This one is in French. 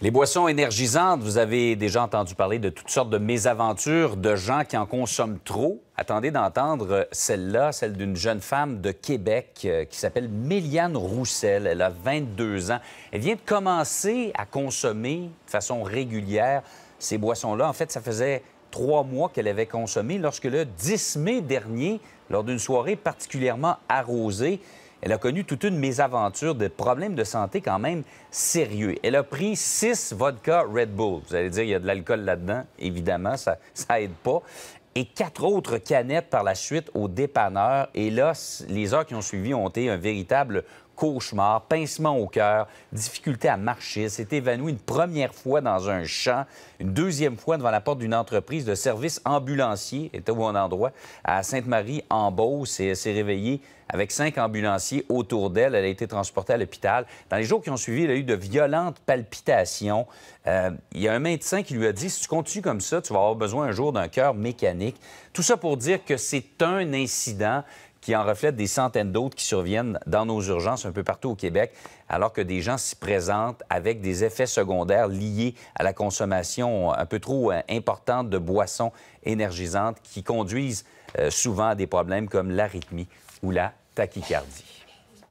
Les boissons énergisantes, vous avez déjà entendu parler de toutes sortes de mésaventures de gens qui en consomment trop. Attendez d'entendre euh, celle-là, celle, d'une jeune femme de Québec euh, qui s'appelle Méliane Roussel. Elle a 22 ans. Elle vient de commencer à consommer de façon régulière ces boissons-là. En fait, ça faisait trois mois qu'elle avait consommé lorsque le 10 mai dernier, lors d'une soirée particulièrement arrosée, elle a connu toute une mésaventure de problèmes de santé quand même sérieux. Elle a pris six vodka Red Bull. Vous allez dire, il y a de l'alcool là-dedans. Évidemment, ça, ça aide pas et quatre autres canettes par la suite au dépanneur. Et là, les heures qui ont suivi ont été un véritable cauchemar, pincement au cœur, difficulté à marcher, s'est évanouie une première fois dans un champ, une deuxième fois devant la porte d'une entreprise de services ambulanciers. était au bon endroit, à Sainte-Marie, en beau et s'est réveillée avec cinq ambulanciers autour d'elle. Elle a été transportée à l'hôpital. Dans les jours qui ont suivi, elle a eu de violentes palpitations. Euh, il y a un médecin qui lui a dit, si tu continues comme ça, tu vas avoir besoin un jour d'un cœur mécanique. Tout ça pour dire que c'est un incident qui en reflète des centaines d'autres qui surviennent dans nos urgences un peu partout au Québec, alors que des gens s'y présentent avec des effets secondaires liés à la consommation un peu trop euh, importante de boissons énergisantes qui conduisent euh, souvent à des problèmes comme l'arythmie ou la tachycardie.